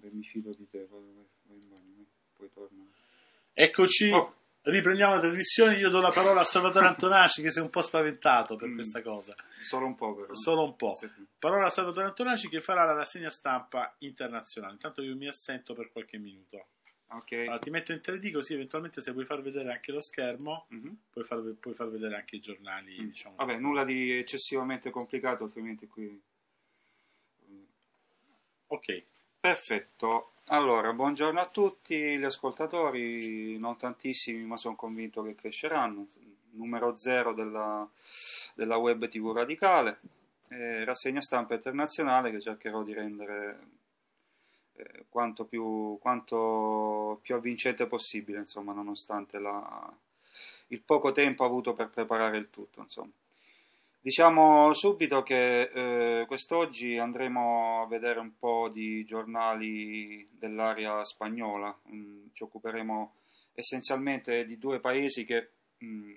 che mi fido di te, vai, vai in bagno, poi torno. Eccoci, oh. riprendiamo la trasmissione, io do la parola a Salvatore Antonacci che si è un po' spaventato per mm. questa cosa. Solo un po' però. Solo un po'. Sì, sì. Parola a Salvatore Antonacci che farà la rassegna stampa internazionale, intanto io mi assento per qualche minuto. Okay. Allora, ti metto in 3D così eventualmente se vuoi far vedere anche lo schermo mm-hmm. puoi, far, puoi, far, vedere anche i giornali. Mm. Diciamo. Vabbè, nulla di eccessivamente complicato, altrimenti qui... Ok, Perfetto, allora buongiorno a tutti gli ascoltatori, non tantissimi ma sono convinto che cresceranno, numero zero della, della web TV radicale, eh, rassegna stampa internazionale che cercherò di rendere eh, quanto, più, quanto più avvincente possibile, insomma, nonostante la, il poco tempo avuto per preparare il tutto. Insomma. Diciamo subito che eh, quest'oggi andremo a vedere un po' di giornali dell'area spagnola, mm, ci occuperemo essenzialmente di due paesi che mm,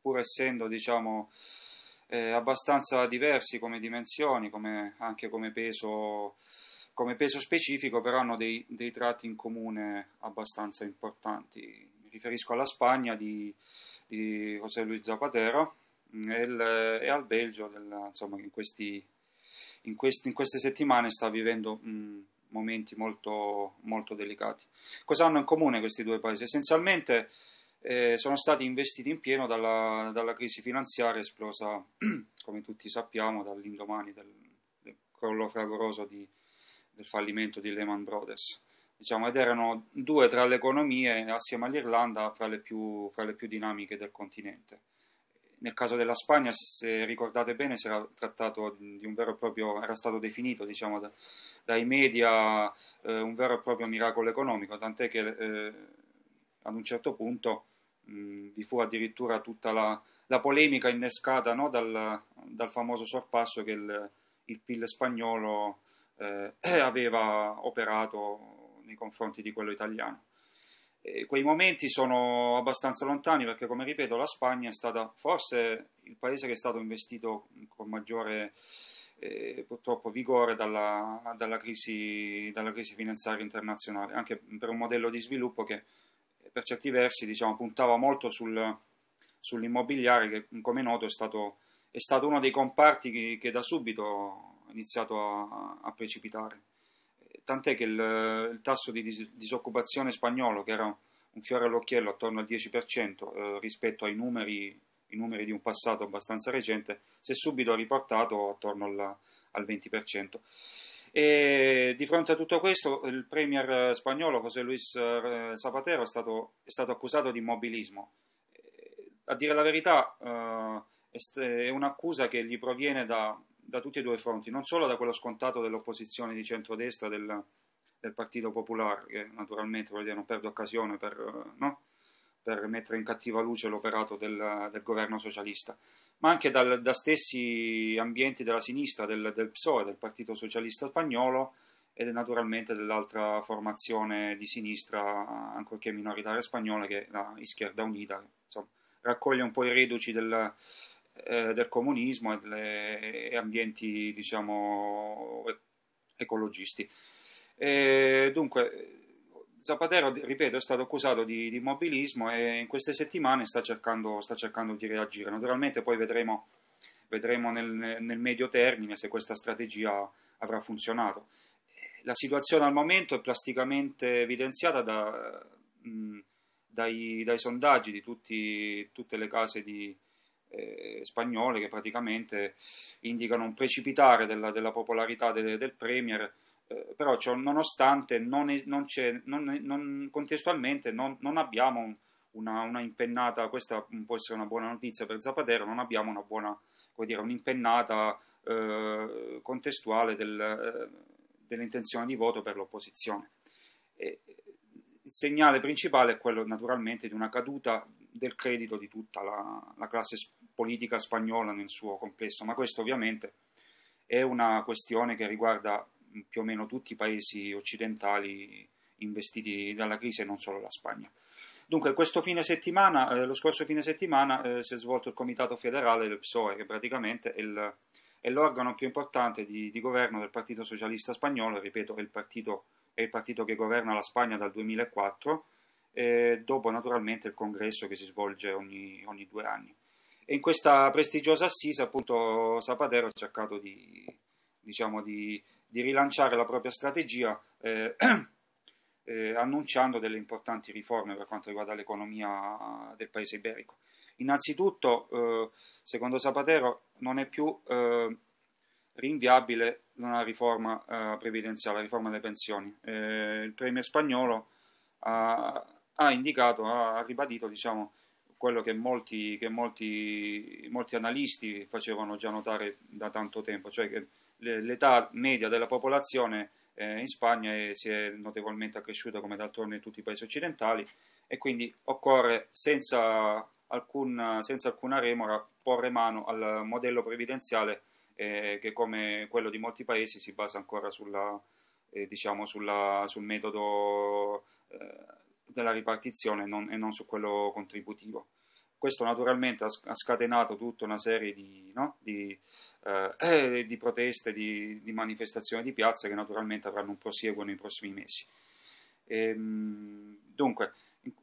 pur essendo diciamo, eh, abbastanza diversi come dimensioni, come, anche come peso, come peso, specifico, però hanno dei, dei, tratti in comune abbastanza importanti. Mi riferisco alla Spagna di, di José Luis Zapatero e al Belgio del, insomma, in, questi, in, questi, in, queste settimane sta vivendo mh, momenti molto, molto, delicati. Cosa hanno in comune questi due paesi? Essenzialmente eh, sono stati investiti in pieno dalla, dalla, crisi finanziaria esplosa, come tutti sappiamo, dall'indomani del, del crollo fragoroso di, del fallimento di Lehman Brothers. Diciamo, ed erano due tra le economie, assieme all'Irlanda, fra le più, fra le più dinamiche del continente nel caso della Spagna, se ricordate bene, si era trattato di un vero e proprio, era stato definito diciamo, da, dai media eh, un vero e proprio miracolo economico, tant'è che eh, ad un certo punto mh, vi fu addirittura tutta la, la polemica innescata no, dal, dal, famoso sorpasso che il, il PIL spagnolo eh, aveva operato nei confronti di quello italiano quei momenti sono abbastanza lontani perché, come ripeto, la Spagna è stata forse il paese che è stato investito con maggiore eh, purtroppo vigore dalla, dalla, crisi, dalla, crisi, finanziaria internazionale, anche per un modello di sviluppo che per certi versi diciamo, puntava molto sul, sull'immobiliare che, come noto, è stato, è stato uno dei comparti che, che da subito ha iniziato a, a precipitare tant'è che il, il tasso di dis- disoccupazione spagnolo, che era un fiore all'occhiello attorno al 10% eh, rispetto ai numeri, numeri, di un passato abbastanza recente, si è subito riportato attorno alla, al 20%. E di fronte a tutto questo, il premier spagnolo José Luis eh, Zapatero è stato, è stato accusato di immobilismo. Eh, a dire la verità, eh, è un'accusa che gli proviene da, da tutti e due i fronti, non solo da quello scontato dell'opposizione di centrodestra del, del Partito Popolare, che naturalmente dire, non perde occasione per, no? per, mettere in cattiva luce l'operato del, del governo socialista, ma anche dal, da stessi ambienti della sinistra, del, del PSOE, del Partito Socialista Spagnolo e naturalmente dell'altra formazione di sinistra, ancorché minoritaria spagnola, che è la Izquierda Unita, che insomma, raccoglie un po' i reduci del eh, del comunismo e, delle, e ambienti diciamo, ecologisti. E dunque, Zapatero, ripeto, è stato accusato di, di, immobilismo e in queste settimane sta cercando, sta cercando di reagire. Naturalmente poi vedremo, vedremo nel, nel, medio termine se questa strategia avrà funzionato. La situazione al momento è plasticamente evidenziata da, mh, dai, dai, sondaggi di tutti, tutte le case di, eh, spagnole che praticamente indicano un precipitare della, della popolarità de, del Premier, eh, però cioè, nonostante non, non c'è, non, non, contestualmente non, abbiamo una, una, impennata, questa può essere una buona notizia per Zapatero, non abbiamo una buona, dire, un'impennata eh, contestuale del, eh, dell'intenzione di voto per l'opposizione. E, il segnale principale è quello naturalmente di una caduta del credito di tutta la, la classe politica spagnola nel suo complesso, ma questo ovviamente è una questione che riguarda più o meno tutti i paesi occidentali investiti dalla crisi e non solo la Spagna. Dunque, questo fine settimana, eh, lo scorso fine settimana eh, si è svolto il Comitato Federale del PSOE, che praticamente è, il, è l'organo più importante di, di, governo del Partito Socialista Spagnolo, ripeto, è il, partito, è il partito che governa la Spagna dal 2004 eh, dopo naturalmente il congresso che si svolge ogni, ogni due anni. E in questa prestigiosa assise appunto Zapatero ha cercato di, diciamo, di, di rilanciare la propria strategia eh, eh, annunciando delle importanti riforme per quanto riguarda l'economia del paese iberico. Innanzitutto, eh, secondo Zapatero, non è più eh, rinviabile una riforma eh, previdenziale, la riforma delle pensioni. Eh, il premier spagnolo ha, ha indicato, ha ribadito diciamo, quello che, molti, che molti, molti, analisti facevano già notare da tanto tempo, cioè che l'età media della popolazione eh, in Spagna è, si è notevolmente accresciuta come d'altronde in tutti i paesi occidentali e quindi occorre senza, alcun, senza alcuna remora porre mano al modello previdenziale eh, che come quello di molti paesi si basa ancora sulla, eh, diciamo sulla, sul metodo eh, della ripartizione e non, e non su quello contributivo. Questo naturalmente ha, ha scatenato tutta una serie di, no? di, eh, eh di proteste, di, di, manifestazioni di piazza che naturalmente avranno un prosieguo nei prossimi mesi. E, ehm, dunque,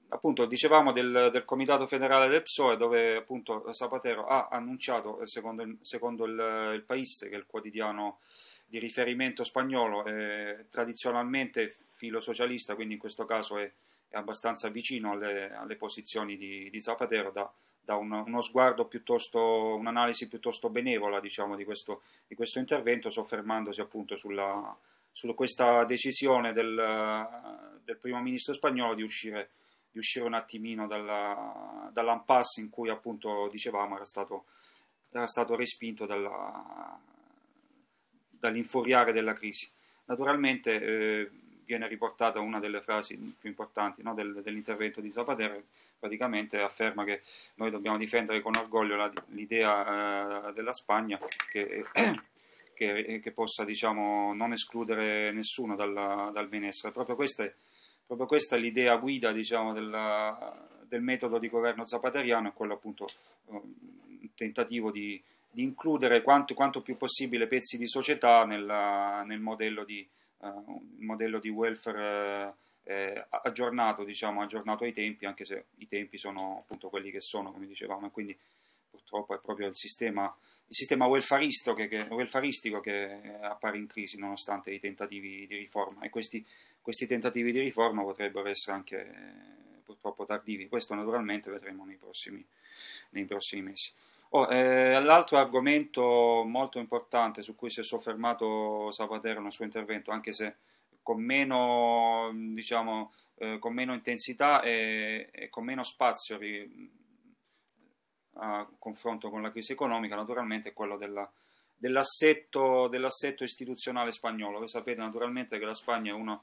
appunto dicevamo del, del, Comitato federale del PSOE dove appunto Zapatero ha annunciato eh, secondo, secondo il, il, Paese che è il quotidiano di riferimento spagnolo eh, tradizionalmente filosocialista quindi in questo caso è abbastanza vicino alle, alle posizioni di, di, Zapatero, da, da un, uno sguardo piuttosto, un'analisi piuttosto benevola diciamo, di, questo, di questo intervento, soffermandosi appunto sulla, su questa decisione del, del, primo ministro spagnolo di uscire, di uscire un attimino dalla, dall'impasse in cui appunto dicevamo era stato, era stato respinto dalla, dall'infuriare della crisi. Naturalmente eh, viene riportata una delle frasi più importanti no, del, dell'intervento di Zapatero, praticamente afferma che noi dobbiamo difendere con orgoglio la, l'idea eh, della Spagna che, che, che possa diciamo, non escludere nessuno dalla, dal benessere. Proprio questa, è, proprio questa è l'idea guida diciamo, della, del metodo di governo zapateriano, quello appunto un um, tentativo di, di includere quanto, quanto, più possibile pezzi di società nella, nel modello di, eh, un modello di welfare eh, eh aggiornato, diciamo, aggiornato ai tempi, anche se i tempi sono appunto quelli che sono, come dicevamo, e quindi purtroppo è proprio il sistema, il sistema che, che, welfaristico che eh, appare in crisi nonostante i tentativi di riforma e questi, questi tentativi di riforma potrebbero essere anche purtroppo tardivi, questo naturalmente vedremo nei prossimi, nei prossimi mesi. Oh, eh, l'altro argomento molto importante su cui si è soffermato Zapatero nel suo intervento, anche se con meno, diciamo, eh, con meno intensità e, e, con meno spazio ri, a confronto con la crisi economica, naturalmente è quello della, dell'assetto, dell'assetto, istituzionale spagnolo. Voi sapete naturalmente che la Spagna è una,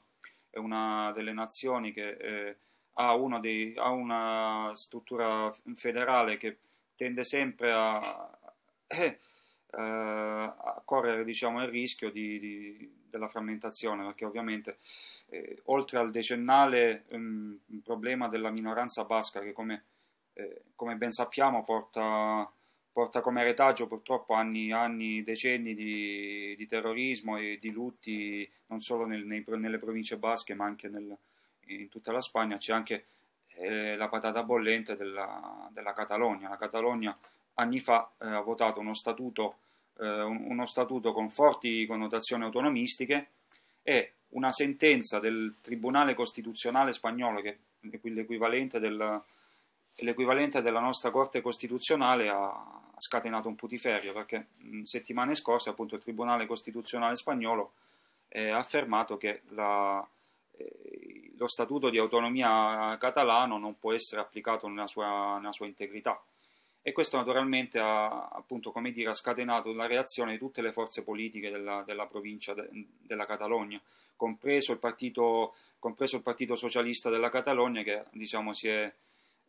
è una delle nazioni che eh, ha, dei, ha, una struttura federale che tende sempre a, eh, a correre diciamo, il rischio di, di, della frammentazione, perché ovviamente eh, oltre al decennale um, problema della minoranza basca, che come, eh, come ben sappiamo porta, porta, come retaggio purtroppo anni, anni decenni di, di, terrorismo e di lutti non solo nel, nei, nelle province basche ma anche nel, in tutta la Spagna, c'è anche la patata bollente della, della, Catalogna. La Catalogna anni fa eh, ha votato uno statuto, eh, uno statuto con forti connotazioni autonomistiche e una sentenza del Tribunale Costituzionale spagnolo, che è l'equivalente, del, l'equivalente della nostra Corte Costituzionale, ha scatenato un putiferio, perché mh, settimane scorse appunto il Tribunale Costituzionale spagnolo eh, ha affermato che la, eh, lo statuto di autonomia catalano non può essere applicato nella sua, nella sua integrità. E questo naturalmente ha, appunto, dire, ha, scatenato la reazione di tutte le forze politiche della, della provincia de, della Catalogna, compreso il, partito, compreso il, partito, socialista della Catalogna che diciamo, si, è,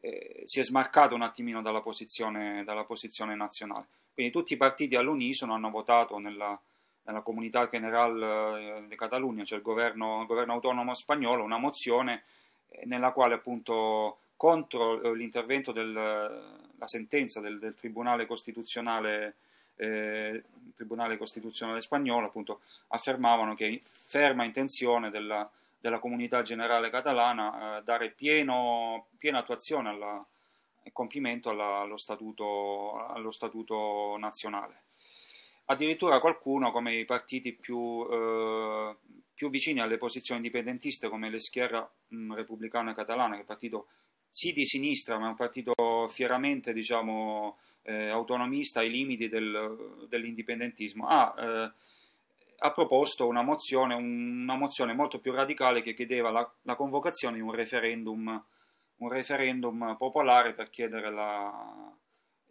eh, si, è, smarcato un attimino dalla posizione, dalla posizione nazionale. Quindi tutti i partiti all'unisono hanno votato nella, nella comunità general eh, di Catalogna, cioè il governo, il governo, autonomo spagnolo, una mozione eh, nella quale appunto contro eh, l'intervento della sentenza del, del Tribunale Costituzionale eh, Tribunale Costituzionale spagnolo appunto affermavano che ferma intenzione della, della comunità generale catalana eh, dare pieno, piena attuazione alla, e compimento alla, allo, statuto, allo statuto nazionale addirittura qualcuno come i partiti più, eh, più vicini alle posizioni indipendentiste come le schiera mh, mm, repubblicana catalana, che è un partito sì di sinistra ma è un partito fieramente diciamo, eh, autonomista ai limiti del, dell'indipendentismo, ha, eh, ha, proposto una mozione, una mozione, molto più radicale che chiedeva la, la convocazione di un referendum un referendum popolare per chiedere la,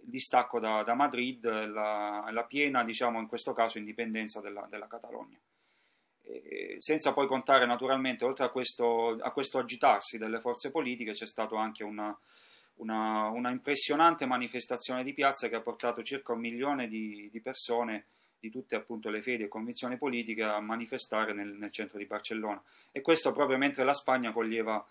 il distacco da, da Madrid, la, la, piena, diciamo in questo caso, indipendenza della, della Catalogna. E, senza poi contare naturalmente, oltre a questo, a questo, agitarsi delle forze politiche, c'è stata anche una, una, una, impressionante manifestazione di piazza che ha portato circa un milione di, di persone di tutte appunto, le fedi e convinzioni politiche a manifestare nel, nel centro di Barcellona. E questo proprio mentre la Spagna coglieva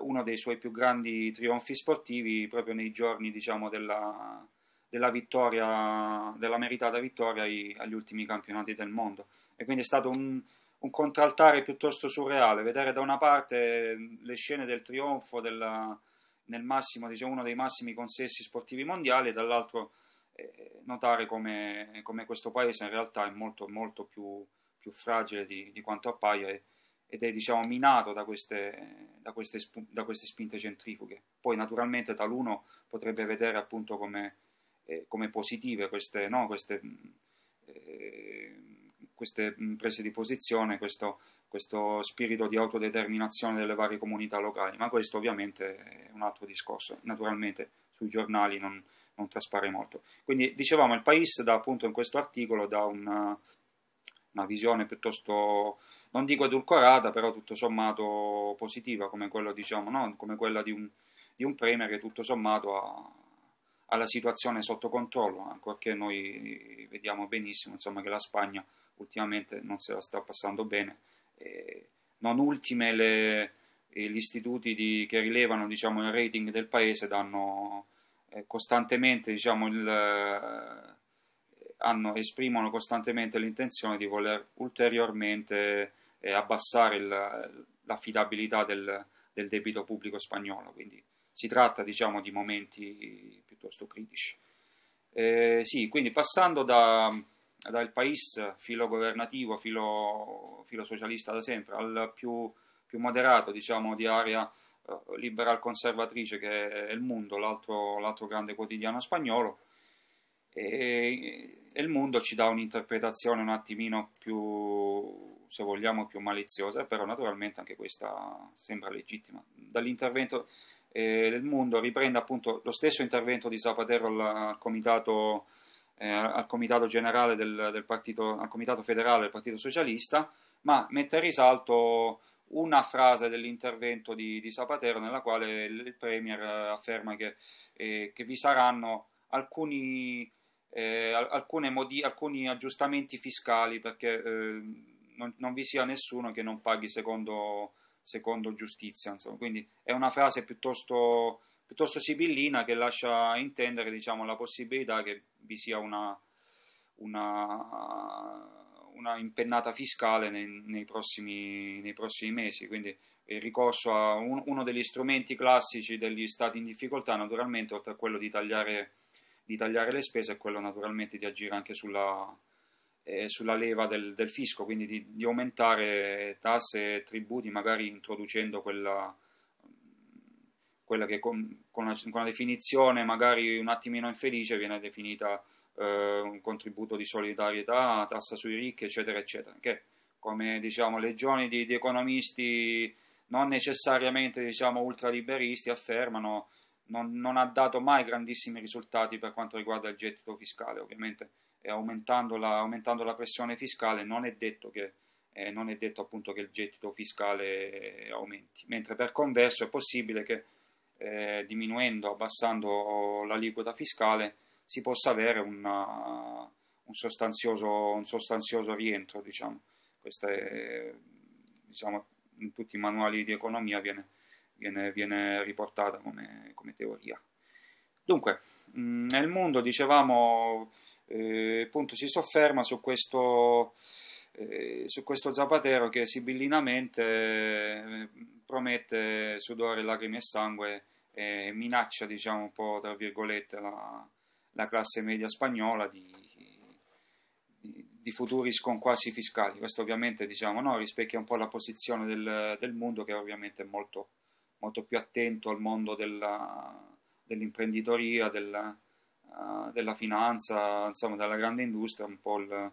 uno dei suoi più grandi trionfi sportivi proprio nei giorni diciamo, della, della, vittoria, della meritata vittoria ai, agli ultimi campionati del mondo. E quindi è stato un, un contraltare piuttosto surreale, vedere da una parte le scene del trionfo della, nel massimo, diciamo, uno dei massimi consessi sportivi mondiali e dall'altro eh, notare come, come, questo paese in realtà è molto, molto più, più fragile di, di quanto appaia. E, ed è diciamo, minato da queste, da, queste, da queste, spinte centrifughe. Poi naturalmente taluno potrebbe vedere appunto come, eh, come positive queste, no, queste, mm, eh, queste, mm, prese di posizione, questo, questo, spirito di autodeterminazione delle varie comunità locali, ma questo ovviamente è un altro discorso. Naturalmente sui giornali non, non traspare molto. Quindi dicevamo il Paese dà appunto in questo articolo da una, una visione piuttosto non dico edulcorata, però tutto sommato positiva, come, quello, diciamo, no? come quella di un, di un Premier che tutto sommato ha, ha, la situazione sotto controllo, ancorché noi vediamo benissimo insomma, che la Spagna ultimamente non se la sta passando bene. E non ultime le, eh, gli istituti di, che rilevano diciamo, il rating del paese danno eh, costantemente diciamo, il, eh, hanno, esprimono costantemente l'intenzione di voler ulteriormente eh, abbassare il, l'affidabilità del, del, debito pubblico spagnolo, quindi si tratta diciamo, di momenti piuttosto critici. Eh, sì, quindi passando da, dal paese filo governativo, filo, filo, socialista da sempre, al più, più moderato diciamo, di area eh, liberal conservatrice che è il mondo, l'altro, l'altro grande quotidiano spagnolo, e, e il mondo ci dà un'interpretazione un attimino più, se vogliamo, più maliziosa, però naturalmente anche questa sembra legittima. Dall'intervento eh, del mondo riprende appunto lo stesso intervento di Zapatero al, comitato, eh, al comitato generale del, del, partito, al comitato federale del Partito Socialista, ma mette a risalto una frase dell'intervento di, di Zapatero nella quale il Premier eh, afferma che, eh, che vi saranno alcuni, eh, alcune modi- alcuni aggiustamenti fiscali perché eh, non, non, vi sia nessuno che non paghi secondo, secondo giustizia. Insomma. Quindi è una frase piuttosto, piuttosto sibillina che lascia intendere diciamo, la possibilità che vi sia una, una una impennata fiscale nei, nei, prossimi, nei, prossimi, mesi, quindi il eh, ricorso a un, uno degli strumenti classici degli stati in difficoltà, naturalmente, oltre a quello di tagliare, di tagliare le spese, è quello naturalmente di agire anche sulla, eh, sulla leva del, del fisco, quindi di, di, aumentare tasse e tributi, magari introducendo quella, quella che con, con, una, con, una, definizione magari un attimino infelice viene definita eh, un contributo di solidarietà, tassa sui ricchi, eccetera, eccetera, che come diciamo legioni di, di economisti non necessariamente diciamo, ultraliberisti affermano non, non ha dato mai grandissimi risultati per quanto riguarda il gettito fiscale, ovviamente aumentando la, aumentando la, pressione fiscale non è detto che eh, non è detto appunto che il gettito fiscale eh, aumenti, mentre per converso è possibile che eh, diminuendo, abbassando l'aliquota fiscale si possa avere una, un, sostanzioso, un, sostanzioso, rientro, diciamo. Questo è, diciamo, in tutti i manuali di economia viene, viene, viene riportata come, come, teoria. Dunque, mh, nel mondo dicevamo eh, appunto si sofferma su questo, eh, su questo Zapatero che sibillinamente eh, promette sudore, lacrime e sangue e minaccia, diciamo un po' tra virgolette, la, la classe media spagnola di, di, di, futuri sconquassi fiscali. Questo ovviamente diciamo, no, rispecchia un po' la posizione del, del mondo che ovviamente è molto, molto più attento al mondo della, dell'imprenditoria, della, eh, della finanza, insomma della grande industria, un po' il,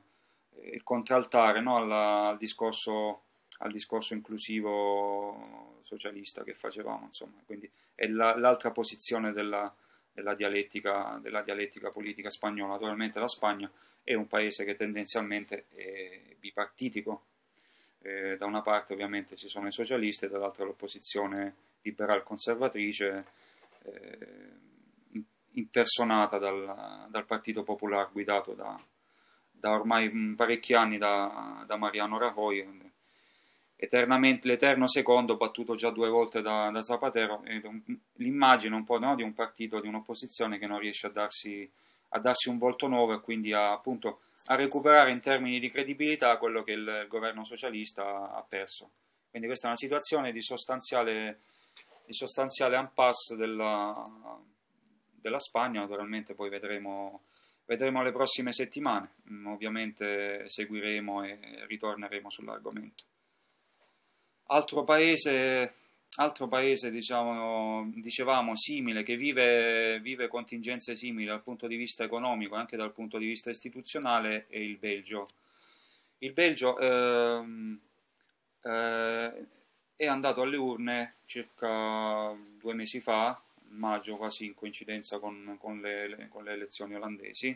il contraltare no? al, al, discorso, al, discorso, inclusivo socialista che facevamo, insomma. Quindi è la, l'altra posizione della, della, dialettica, della dialettica politica spagnola. Naturalmente la Spagna è un paese che tendenzialmente è bipartitico. Eh, da una parte ovviamente ci sono i socialisti, dall'altra l'opposizione liberal conservatrice. Eh, impersonata dal, dal Partito Popolare guidato da, da ormai mm, parecchi anni da, da Mariano Rajoy, l'eterno secondo battuto già due volte da, da Zapatero, l'immagine un po' no, di un partito, di un'opposizione che non riesce a darsi, a darsi un volto nuovo e quindi a, appunto a recuperare in termini di credibilità quello che il governo socialista ha perso. Quindi questa è una situazione di sostanziale, di sostanziale impasse della, della Spagna, naturalmente poi vedremo, vedremo le prossime settimane, mm, ovviamente seguiremo e ritorneremo sull'argomento. Altro paese, altro paese diciamo, dicevamo, simile, che vive, vive contingenze simili dal punto di vista economico e anche dal punto di vista istituzionale, è il Belgio. Il Belgio ehm, eh, è andato alle urne circa due mesi fa maggio quasi in coincidenza con, con, le, con le, elezioni olandesi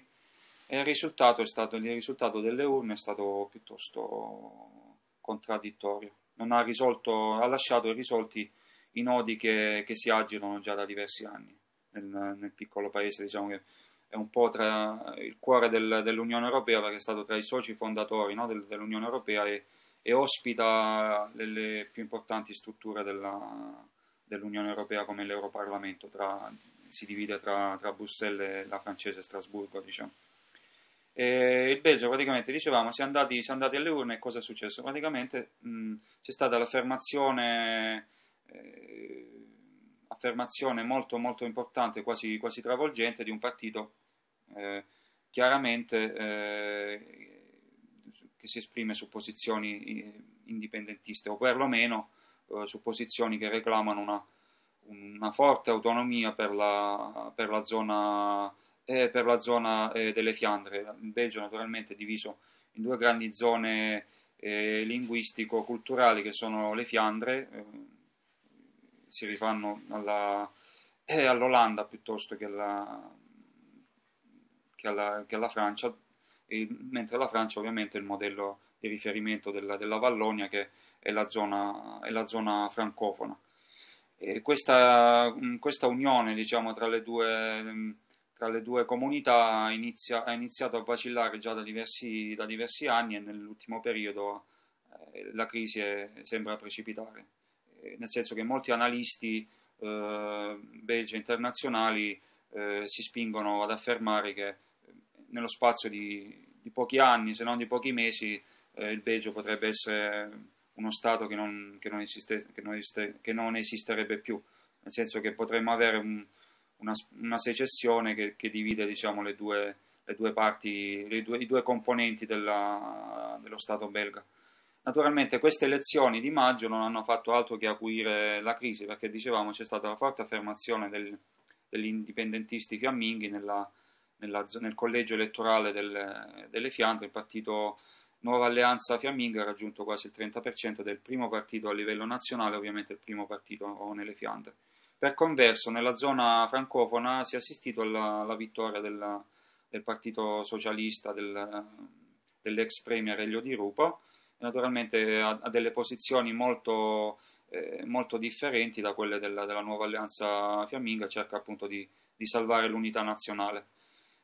e il risultato, stato, il risultato delle urne è stato piuttosto contraddittorio, non ha, risolto, ha lasciato irrisolti i nodi che, che, si agitano già da diversi anni nel, nel piccolo paese, diciamo che è un po' tra il cuore del, dell'Unione Europea perché è stato tra i soci fondatori no, del, dell'Unione Europea e, e ospita le, le, più importanti strutture della, dell'Unione Europea come l'Europarlamento, tra, si divide tra, tra, Bruxelles e la francese Strasburgo, diciamo. E il Belgio praticamente dicevamo si è andati, si è andati alle urne e cosa è successo? Praticamente mh, c'è stata l'affermazione eh, affermazione molto molto importante, quasi, quasi travolgente, di un partito eh, chiaramente eh, che si esprime su posizioni eh, indipendentiste o perlomeno eh, su posizioni che reclamano una, una forte autonomia per la, per la zona, eh, per la zona eh, delle Fiandre. Il Belgio naturalmente è diviso in due grandi zone eh, linguistico-culturali che sono le Fiandre, eh, si rifanno alla, eh, all'Olanda piuttosto che alla, che alla, che alla Francia, e, mentre la Francia ovviamente è il modello di riferimento della, della Vallonia che è la zona, è la zona francofona. Questa, mm, questa, unione diciamo, tra, le due, mm, tra, le due, comunità inizia, ha iniziato a vacillare già da diversi, da diversi anni e nell'ultimo periodo eh, la crisi è, sembra precipitare, eh, nel senso che molti analisti eh, belgi internazionali eh, si spingono ad affermare che eh, nello spazio di, di pochi anni, se non di pochi mesi, eh, il Belgio potrebbe essere uno Stato che non, che, non esiste, che, non esiste, che non, esisterebbe più, nel senso che potremmo avere un, una, una, secessione che, che divide diciamo, le, due, le, due, parti, le due, i due componenti della, dello Stato belga. Naturalmente queste elezioni di maggio non hanno fatto altro che acuire la crisi, perché dicevamo c'è stata la forte affermazione del, degli indipendentisti fiamminghi nella, nella, nel collegio elettorale del, delle Fiandre, il partito Nuova Alleanza Fiamminga ha raggiunto quasi il 30% del primo partito a livello nazionale, ovviamente il primo partito nelle Fiandre. Per converso, nella zona francofona si è assistito alla, alla vittoria della, del Partito Socialista del, dell'ex Premier Elio Di Rupo, naturalmente ha, ha delle posizioni molto, eh, molto, differenti da quelle della, della, Nuova Alleanza Fiamminga, cerca appunto di, di salvare l'unità nazionale.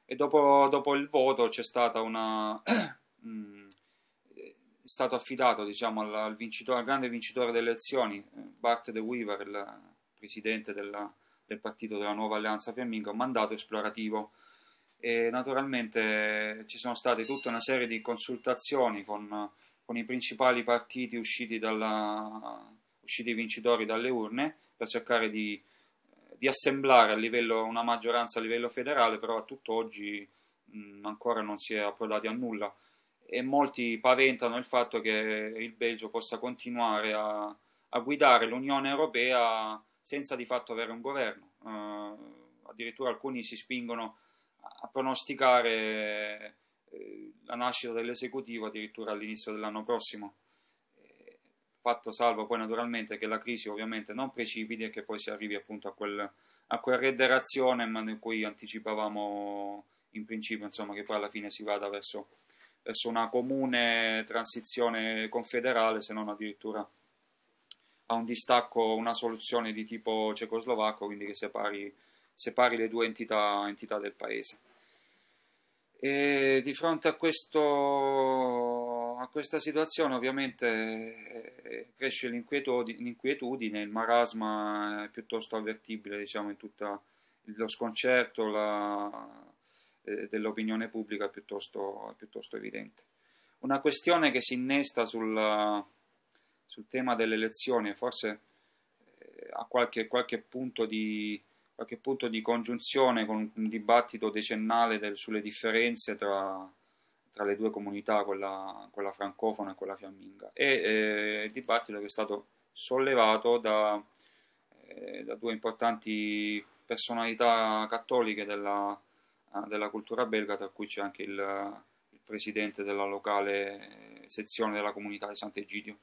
E dopo, dopo, il voto c'è stata una... Mm, è stato affidato diciamo, al, al, vincitore, al grande vincitore delle elezioni, eh, Bart De Weaver, il presidente della, del partito della nuova alleanza fiamminga, un mandato esplorativo. E naturalmente ci sono state tutta una serie di consultazioni con, con i principali partiti usciti, dalla, usciti, vincitori dalle urne per cercare di, di assemblare a livello, una maggioranza a livello federale, però a tutt'oggi mh, ancora non si è approdati a nulla e molti paventano il fatto che il Belgio possa continuare a, a guidare l'Unione Europea senza di fatto avere un governo. Uh, addirittura alcuni si spingono a pronosticare eh, la nascita dell'esecutivo addirittura all'inizio dell'anno prossimo, eh, fatto salvo poi naturalmente che la crisi ovviamente non precipiti e che poi si arrivi appunto a, quel, a quel redderazione ma di cui anticipavamo in principio insomma che poi alla fine si vada verso verso una comune transizione confederale, se non addirittura a un distacco, una soluzione di tipo cecoslovacco, quindi che separi, separi le due entità, entità del paese. E di fronte a, questo, a, questa situazione ovviamente eh, cresce l'inquietudine, l'inquietudine il marasma è piuttosto avvertibile diciamo, in tutto lo sconcerto, la, dell'opinione pubblica è piuttosto, piuttosto, evidente. Una questione che si innesta sul, sul tema delle elezioni, forse eh, a qualche, qualche, punto di, qualche, punto di, congiunzione con un dibattito decennale del, sulle differenze tra, tra, le due comunità, quella, quella, francofona e quella fiamminga, e eh, il dibattito che è stato sollevato da, eh, da due importanti personalità cattoliche della, della cultura belga, tra cui c'è anche il, il presidente della locale eh, sezione della comunità di Sant'Egidio.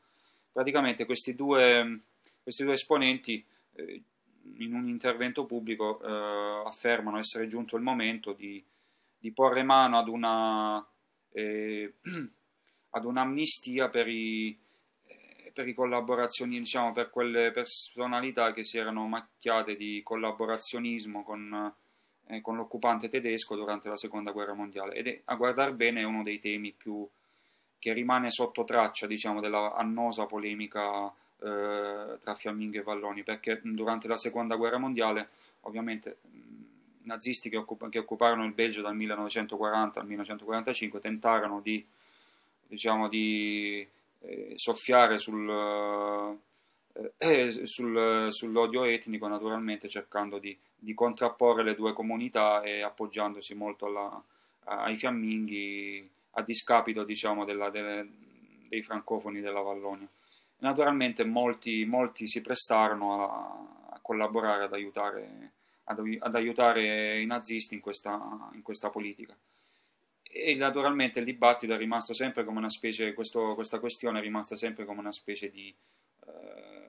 Praticamente questi due, questi due esponenti eh, in un intervento pubblico eh, affermano essere giunto il momento di, di porre mano ad, una, eh, ad un'amnistia per i, eh, per i collaborazioni, diciamo, per quelle personalità che si erano macchiate di collaborazionismo con eh, con l'occupante tedesco durante la seconda guerra mondiale ed è, a guardar bene è uno dei temi più che rimane sotto traccia diciamo, della annosa polemica eh, tra fiamminghi e valloni perché durante la seconda guerra mondiale ovviamente i nazisti che, occup- che, occuparono il Belgio dal 1940 al 1945 tentarono di, diciamo, di eh, soffiare sul eh, sul, sull'odio etnico naturalmente cercando di, di, contrapporre le due comunità e appoggiandosi molto alla, ai fiamminghi a discapito diciamo, della, delle, dei francofoni della Vallonia. Naturalmente molti, molti si prestarono a, a collaborare, ad aiutare, ad, ad aiutare, i nazisti in questa, in questa politica e naturalmente il dibattito è rimasto sempre come una specie, questo, questa questione è rimasta sempre come una specie di eh,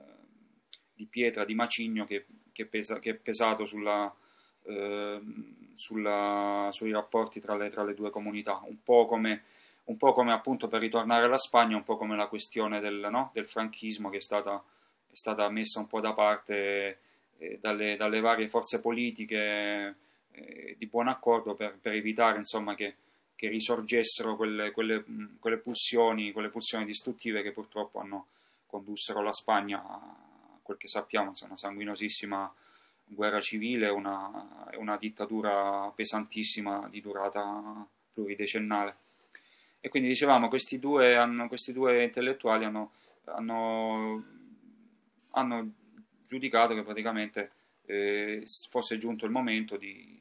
di pietra, di macigno che, che, pesa, che è pesato sulla, eh, sulla, sui rapporti tra le, tra le, due comunità, un po' come, un po come appunto per ritornare alla Spagna, un po' come la questione del, no, del franchismo che è stata, è stata, messa un po' da parte eh, dalle, dalle, varie forze politiche eh, di buon accordo per, per evitare insomma, che, che risorgessero quelle, quelle, quelle, pulsioni, quelle pulsioni distruttive che purtroppo hanno condussero la Spagna a, quel che sappiamo, una sanguinosissima guerra civile, una, una dittatura pesantissima di durata pluridecennale. E quindi dicevamo, questi due, hanno, questi due intellettuali hanno, hanno, hanno, giudicato che praticamente eh, fosse giunto il momento di,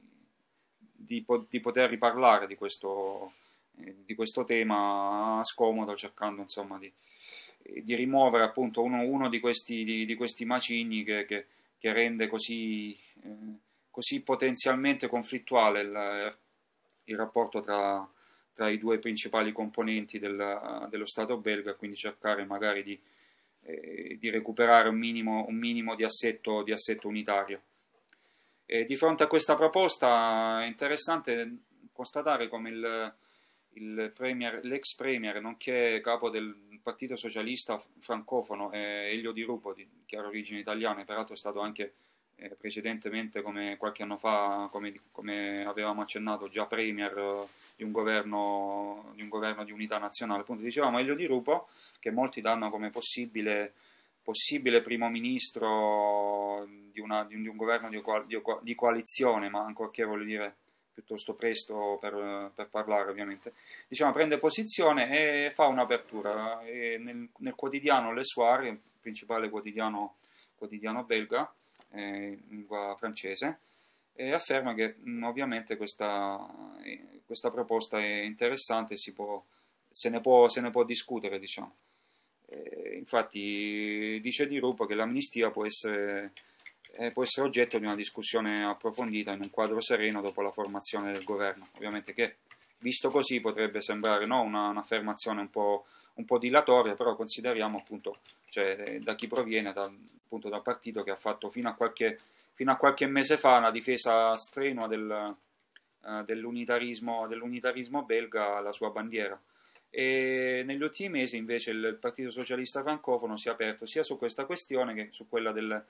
di, di poter riparlare di questo, eh, di questo tema scomodo, cercando insomma di, eh, di rimuovere appunto uno, uno di, questi, di, di, questi, macigni che, che, che rende così, eh, così, potenzialmente conflittuale il, il rapporto tra, tra, i due principali componenti del, dello Stato belga, quindi cercare magari di, eh, di recuperare un minimo, un minimo di, assetto, di, assetto, unitario. E eh, di fronte a questa proposta è interessante constatare come il, premier, l'ex premier, nonché capo del partito socialista francofono, eh, Elio Di Rupo, di, chiara origine italiana, e peraltro è stato anche eh, precedentemente, come qualche anno fa, come, come avevamo accennato, già premier eh, di, un governo, di un governo di unità nazionale. Appunto, dicevamo Elio Di Rupo, che molti danno come possibile possibile primo ministro di, una, di, un, di un, governo di, coalizione, ma ancorché voglio dire piuttosto presto per, per, parlare ovviamente, diciamo, prende posizione e fa un'apertura. E nel, nel, quotidiano Le Soir, il principale quotidiano, quotidiano belga, eh, in lingua francese, e eh, afferma che mh, mm, ovviamente questa, eh, questa, proposta è interessante, può, se, ne può, se, ne può, discutere. Diciamo. Eh, infatti dice Di Rupo che l'amnistia può essere eh, può essere oggetto di una discussione approfondita in un quadro sereno dopo la formazione del governo. Ovviamente che visto così potrebbe sembrare no, una, un'affermazione un po', un po', dilatoria, però consideriamo appunto cioè, eh, da chi proviene, da, appunto dal partito che ha fatto fino a qualche, fino a qualche mese fa una difesa strenua del, eh, dell'unitarismo, dell'unitarismo belga alla sua bandiera. E negli ultimi mesi invece il Partito Socialista Francofono si è aperto sia su questa questione che su quella del,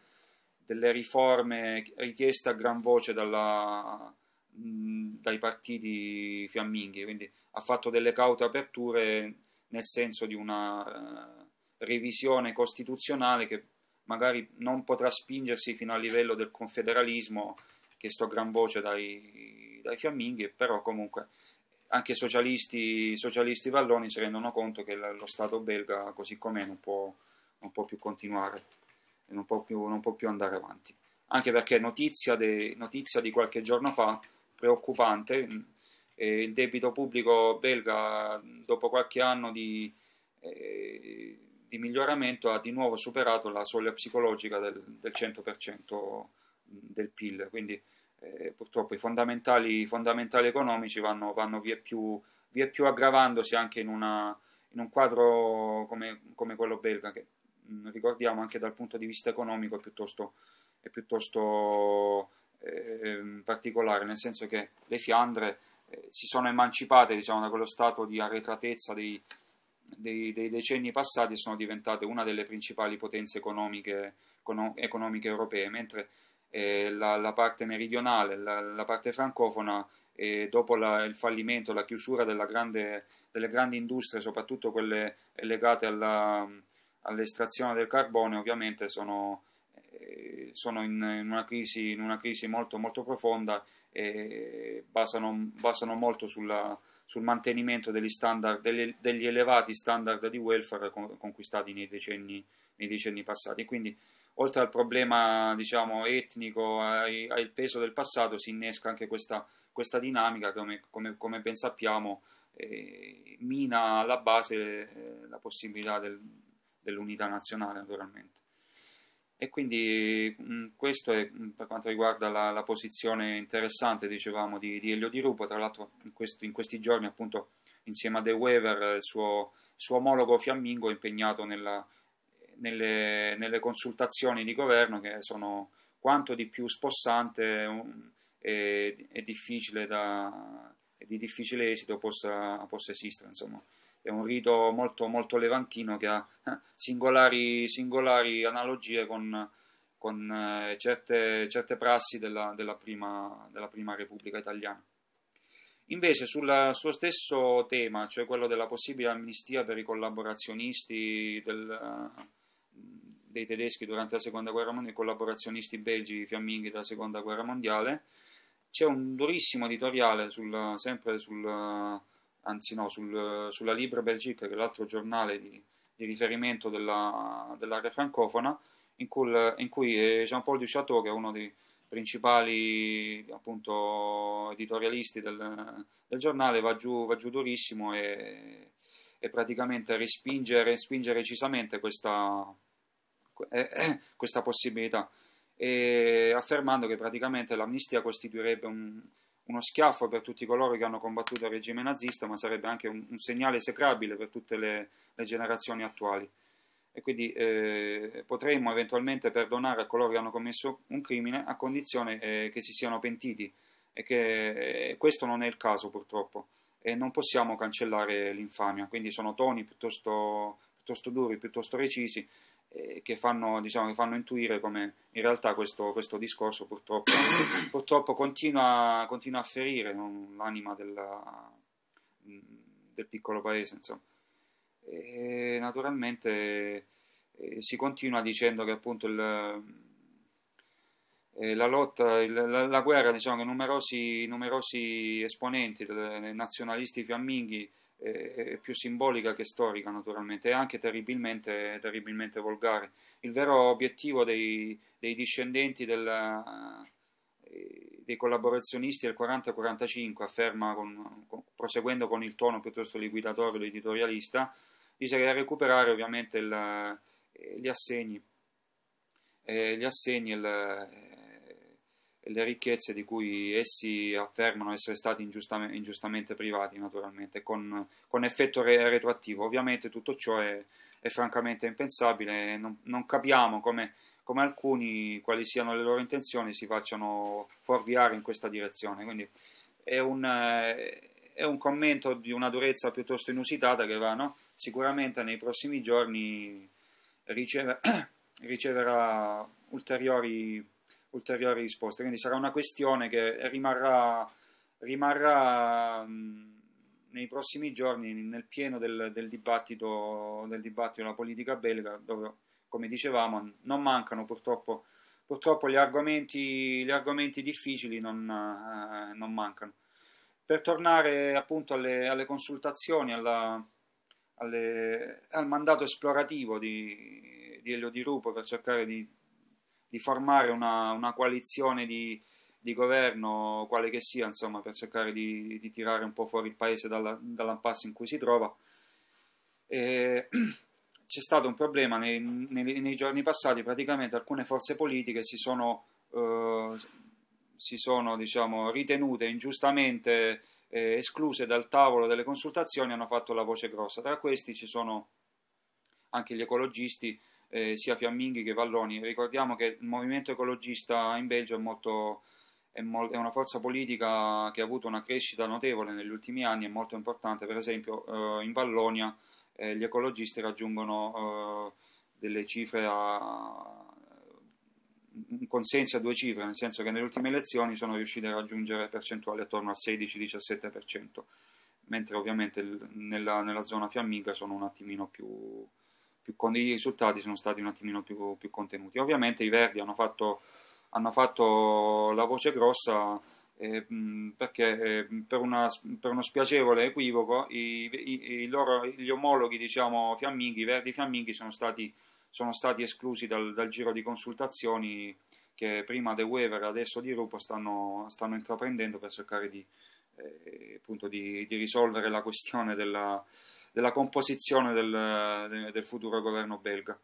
delle riforme richieste a gran voce dalla, mh, mm, dai partiti fiamminghi, quindi ha fatto delle caute aperture nel senso di una uh, revisione costituzionale che magari non potrà spingersi fino al livello del confederalismo chiesto a gran voce dai, dai fiamminghi, però comunque anche i socialisti, socialisti valloni si rendono conto che lo Stato belga così com'è non può, non può più continuare e non può più, non può più andare avanti. Anche perché notizia, de, notizia di qualche giorno fa, preoccupante, eh, il debito pubblico belga mm, dopo qualche anno di, eh, di, miglioramento ha di nuovo superato la soglia psicologica del, del 100% mm, del PIL, quindi eh, purtroppo i fondamentali, i fondamentali economici vanno, vanno via, più, via più aggravandosi anche in, una, in un quadro come, come quello belga che Mm, ricordiamo anche dal punto di vista economico è piuttosto, è piuttosto eh, particolare, nel senso che le Fiandre eh, si sono emancipate diciamo, da quello stato di arretratezza dei, dei, dei, decenni passati e sono diventate una delle principali potenze economiche, economiche europee, mentre eh, la, la, parte meridionale, la, la parte francofona, dopo la, il fallimento, la chiusura grande, delle grandi industrie, soprattutto quelle legate alla all'estrazione del carbone ovviamente sono, eh, sono in, in, una crisi, in, una crisi, molto, molto profonda e basano, basano molto sulla, sul mantenimento degli, standard, degli, degli, elevati standard di welfare conquistati nei decenni, nei decenni passati. Quindi, oltre al problema diciamo, etnico, ai, al peso del passato, si innesca anche questa, questa dinamica come, come, come ben sappiamo eh, mina alla base eh, la possibilità del, dell'unità nazionale naturalmente. E quindi mh, questo è per quanto riguarda la, la, posizione interessante, dicevamo, di, di Elio Di Rupo, tra l'altro in, questi, in questi giorni appunto insieme a De Wever, eh, il suo, suo omologo fiammingo è impegnato nella, nelle, nelle, consultazioni di governo che sono quanto di più spossante e, e difficile da, di difficile esito possa, possa esistere. Insomma è un rito molto, molto levantino che ha eh, singolari, singolari analogie con, con eh, certe, certe, prassi della, della, prima, della, prima, Repubblica Italiana. Invece sul suo stesso tema, cioè quello della possibile amnistia per i collaborazionisti del, eh, dei tedeschi durante la seconda guerra mondiale, i collaborazionisti belgi fiamminghi della seconda guerra mondiale, c'è un durissimo editoriale sul, sempre sul, anzi no, sul, sulla Libre Belgique, che è l'altro giornale di, di riferimento della, dell'area francofona, in cui, in cui eh, Jean-Paul Duchateau, che è uno dei principali appunto, editorialisti del, del giornale, va giù, va giù durissimo e, e, praticamente respinge, respinge recisamente questa, eh, eh, questa possibilità, affermando che praticamente l'amnistia costituirebbe un uno schiaffo per tutti coloro che hanno combattuto il regime nazista, ma sarebbe anche un, un segnale esecrabile per tutte le, le generazioni attuali. E quindi eh, potremmo eventualmente perdonare a coloro che hanno commesso un crimine a condizione eh, che si siano pentiti, e che eh, questo non è il caso purtroppo, e non possiamo cancellare l'infamia. Quindi sono toni piuttosto, piuttosto duri, piuttosto recisi eh, che, fanno, diciamo, che, fanno, intuire come in realtà questo, questo discorso purtroppo, purtroppo continua, continua, a ferire non, l'anima della, del piccolo paese. E, naturalmente eh, si continua dicendo che appunto il, eh, la lotta, il, la, la, guerra, diciamo che numerosi, numerosi esponenti eh, nazionalisti fiamminghi eh, eh più simbolica che storica naturalmente e anche terribilmente, terribilmente volgare. Il vero obiettivo dei, dei discendenti della, eh, dei collaborazionisti del 40-45, afferma con, con, proseguendo con il tono piuttosto liquidatorio l'editorialista, dice che è recuperare ovviamente il, eh, gli assegni, eh, gli assegni il, le ricchezze di cui essi affermano essere stati ingiustamente, ingiustamente privati, naturalmente, con, con effetto re- retroattivo. Ovviamente tutto ciò è, è francamente impensabile, non, non capiamo come, come, alcuni, quali siano le loro intenzioni, si facciano fuorviare in questa direzione. Quindi è un, è un commento di una durezza piuttosto inusitata che va, no? sicuramente nei prossimi giorni riceve, riceverà ulteriori ulteriori risposte. Quindi sarà una questione che rimarrà, rimarrà mh, mm, nei prossimi giorni nel pieno del, del, dibattito, del dibattito della politica belga, dove, come dicevamo, non mancano purtroppo, purtroppo gli, argomenti, gli argomenti difficili, non, eh, non mancano. Per tornare appunto alle, alle consultazioni, alla, alle, al mandato esplorativo di, di Elio Di Rupo per cercare di di formare una, una coalizione di, di, governo, quale che sia, insomma, per cercare di, di tirare un po' fuori il paese dalla, dall'impasse in cui si trova. E c'è stato un problema nei, nei, nei, giorni passati, praticamente alcune forze politiche si sono, eh, si sono diciamo, ritenute ingiustamente eh, escluse dal tavolo delle consultazioni, e hanno fatto la voce grossa. Tra questi ci sono anche gli ecologisti eh, sia fiamminghi che valloni. Ricordiamo che il movimento ecologista in Belgio è, molto, è, mo- è una forza politica che ha avuto una crescita notevole negli ultimi anni, è molto importante. Per esempio eh, in Vallonia eh, gli ecologisti raggiungono eh, delle cifre a un consenso a due cifre, nel senso che nelle ultime elezioni sono riusciti a raggiungere percentuali attorno al 16-17%, mentre ovviamente nella, nella zona fiamminga sono un attimino più, più, quando i risultati sono stati un attimino più, più contenuti. Ovviamente i Verdi hanno fatto, hanno fatto la voce grossa eh, perché eh, per, una, per, uno spiacevole equivoco i, i, i loro, gli omologhi diciamo, fiamminghi, Verdi fiamminghi sono stati, sono stati esclusi dal, dal giro di consultazioni che prima The Weaver e adesso Di Rupo stanno, stanno intraprendendo per cercare di, eh, appunto di, di, risolvere la questione della, della composizione del, del, futuro governo belga.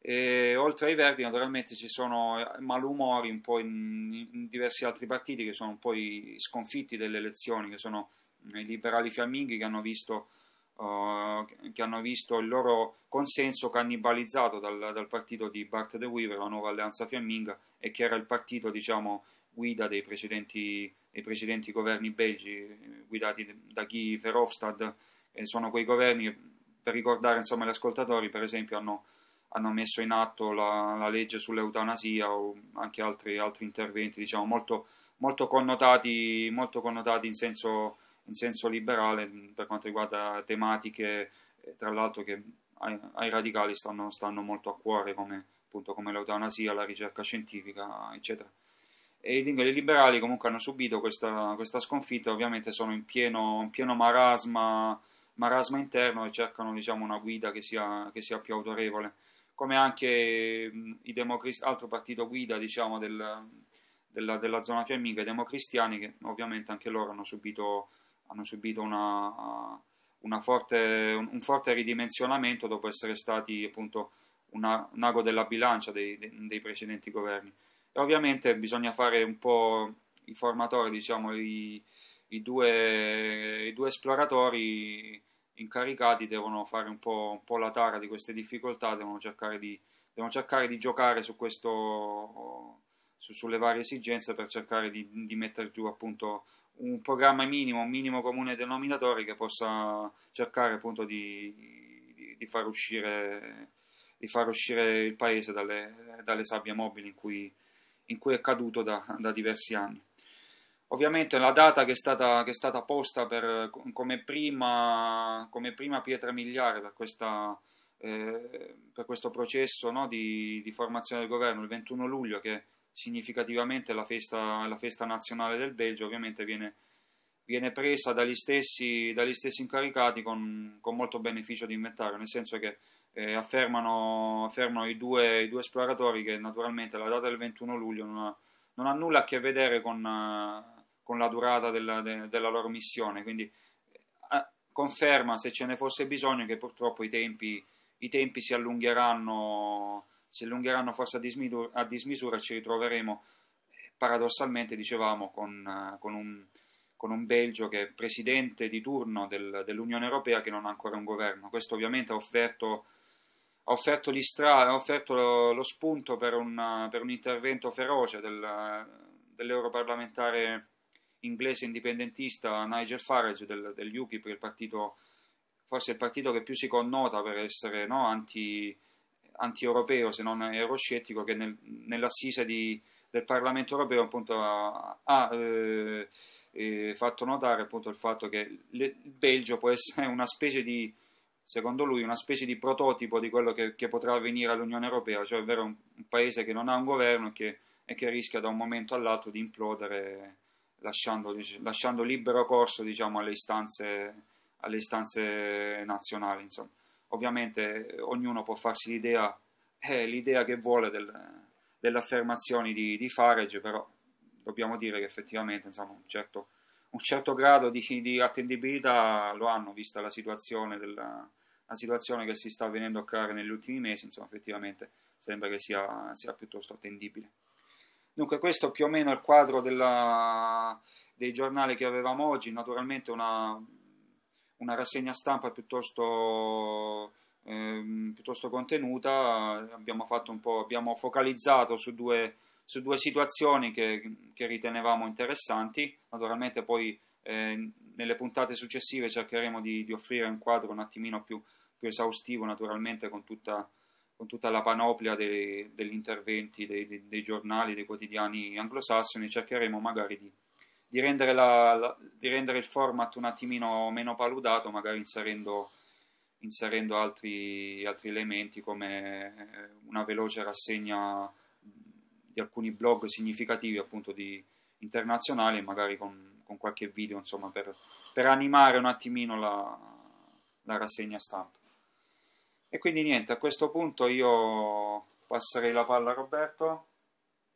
E, oltre ai Verdi, naturalmente ci sono malumori un po' in, in diversi altri partiti che sono poi sconfitti delle elezioni, che sono eh, i liberali fiamminghi che hanno visto Uh, che hanno visto il loro consenso cannibalizzato dal, dal, partito di Bart de Weaver, la nuova alleanza fiamminga, e che era il partito diciamo, guida dei precedenti, dei precedenti governi belgi, eh, guidati da Guy Verhofstadt e sono quei governi, per ricordare insomma, gli ascoltatori, per esempio hanno, hanno messo in atto la, la, legge sull'eutanasia o anche altri, altri interventi diciamo, molto, molto, connotati, molto connotati in, senso, in senso liberale per quanto riguarda tematiche, tra l'altro che ai, ai radicali stanno, stanno molto a cuore come, appunto, come l'eutanasia, la ricerca scientifica, eccetera. E i liberali comunque hanno subito questa, questa sconfitta, ovviamente sono in pieno, in pieno marasma marasma interno e cercano diciamo, una guida che sia, che sia, più autorevole, come anche mh, i democrist- altro partito guida diciamo, del, della, della, zona fiamminga, i democristiani, che ovviamente anche loro hanno subito, hanno subito una, una forte, un, un, forte ridimensionamento dopo essere stati appunto una, un ago della bilancia dei, dei, dei precedenti governi. E ovviamente bisogna fare un po' i formatori, diciamo, i, i due, i due esploratori incaricati devono fare un po', un po', la tara di queste difficoltà, devono cercare di, devono cercare di giocare su questo, su, sulle varie esigenze per cercare di, di mettere giù appunto un programma minimo, un minimo comune denominatore che possa cercare appunto di, di, di, far, uscire, di far, uscire, il paese dalle, dalle sabbie mobili in cui, in cui è caduto da, da diversi anni. Ovviamente la data che è stata, che è stata posta per, come, prima, come, prima, pietra miliare per, questa, eh, per questo processo no, di, di, formazione del governo, il 21 luglio, che significativamente è la festa, la festa nazionale del Belgio, ovviamente viene, viene presa dagli stessi, dagli stessi incaricati con, con, molto beneficio di inventario, nel senso che eh, affermano, affermano i, due, i, due, esploratori che naturalmente la data del 21 luglio non ha, non ha nulla a che vedere con... Eh, con la durata della, de, della loro missione. Quindi eh, conferma, se ce ne fosse bisogno, che purtroppo i tempi, i tempi si, allungheranno, si allungheranno forse a dismisura, a dismisura ci ritroveremo paradossalmente, dicevamo, con, eh, con, un, con, un, Belgio che è presidente di turno del, dell'Unione Europea che non ha ancora un governo. Questo ovviamente ha offerto, ha offerto, stra, ha offerto lo, lo, spunto per, una, per, un intervento feroce del, dell'europarlamentare inglese indipendentista Nigel Farage del, degli UKIP, il partito, forse il partito che più si connota per essere no, anti, anti-europeo se non euroscettico, che nel, nell'assise di, del Parlamento europeo appunto, ha, eh, eh, fatto notare appunto, il fatto che le, il Belgio può essere una specie di secondo lui, una specie di prototipo di quello che, che potrà avvenire all'Unione Europea, cioè ovvero un, un, paese che non ha un governo e che, e che rischia da un momento all'altro di implodere lasciando, lasciando libero corso diciamo, alle, istanze, alle, istanze, nazionali. Insomma. Ovviamente eh, ognuno può farsi l'idea, eh, l'idea che vuole del, delle affermazioni di, di Farage, però dobbiamo dire che effettivamente insomma, un, certo, un, certo, grado di, di, attendibilità lo hanno, vista la situazione, della, la situazione, che si sta venendo a creare negli ultimi mesi, insomma, effettivamente sembra che sia, sia piuttosto attendibile. Dunque questo più o meno è il quadro della, dei giornali che avevamo oggi, naturalmente una, una rassegna stampa piuttosto, ehm, piuttosto contenuta, abbiamo, abbiamo focalizzato su due, su due situazioni che, che, ritenevamo interessanti, naturalmente poi eh, nelle puntate successive cercheremo di, di, offrire un quadro un attimino più, più esaustivo naturalmente con tutta la con tutta la panoplia dei, degli interventi dei, dei, dei, giornali, dei quotidiani anglosassoni, cercheremo magari di, di, rendere la, la, di, rendere il format un attimino meno paludato, magari inserendo, inserendo altri, altri, elementi come eh, una veloce rassegna di alcuni blog significativi appunto di, internazionali e magari con, con, qualche video insomma per, per animare un attimino la, la rassegna stampa. E quindi niente, a questo punto io passerei la palla a Roberto.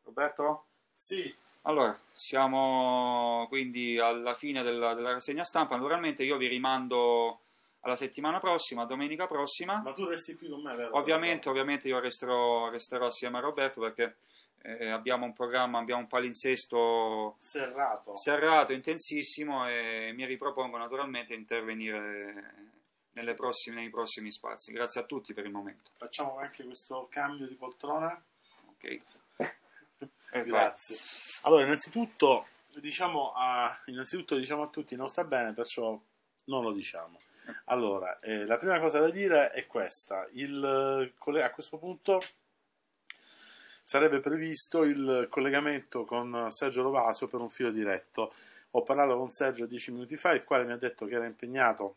Roberto? Sì. Allora, siamo quindi alla fine della, della rassegna stampa. Naturalmente io vi rimando alla settimana prossima, domenica prossima. Ma tu resti qui con me, vero? Ovviamente, ovviamente io resterò, resterò assieme a Roberto perché eh, abbiamo un programma, abbiamo un palinsesto serrato, serrato intensissimo e mi ripropongo naturalmente intervenire nelle prossime, nei prossimi spazi. Grazie a tutti per il momento. Facciamo anche questo cambio di poltrona. Ok. Grazie. Allora, innanzitutto diciamo, a, innanzitutto diciamo a tutti non sta bene, perciò non lo diciamo. Allora, eh, la prima cosa da dire è questa. Il, a questo punto sarebbe previsto il collegamento con Sergio Lovaso per un filo diretto. Ho parlato con Sergio dieci minuti fa, il quale mi ha detto che era impegnato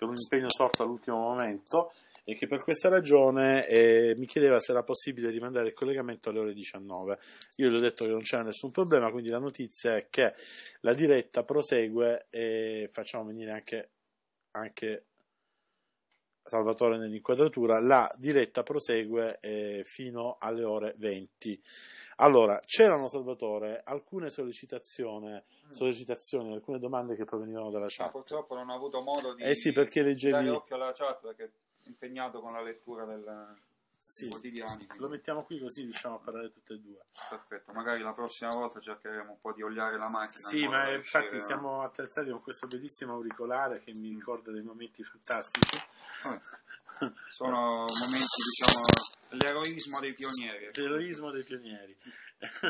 per un impegno sorto all'ultimo momento e che per questa ragione eh, mi chiedeva se era possibile rimandare il collegamento alle ore 19. Io gli ho detto che non c'era nessun problema, quindi la notizia è che la diretta prosegue e facciamo venire anche, anche Salvatore nell'inquadratura, la diretta prosegue eh, fino alle ore 20. Allora, c'erano Salvatore alcune sollecitazioni, mm. sollecitazioni, alcune domande che provenivano dalla chat. purtroppo non ho avuto modo di eh sì, perché leggevi... dare occhio alla chat perché impegnato con la lettura del sì, quotidiani. Lo mettiamo qui così riusciamo a parlare tutte e due. Perfetto, magari la prossima volta cercheremo un po' di oliare la macchina. Sì, ma infatti riuscire... siamo attrezzati con questo bellissimo auricolare che mi mm. ricorda dei momenti fantastici. sono momenti, diciamo, l'eroismo dei pionieri. L'eroismo dei pionieri.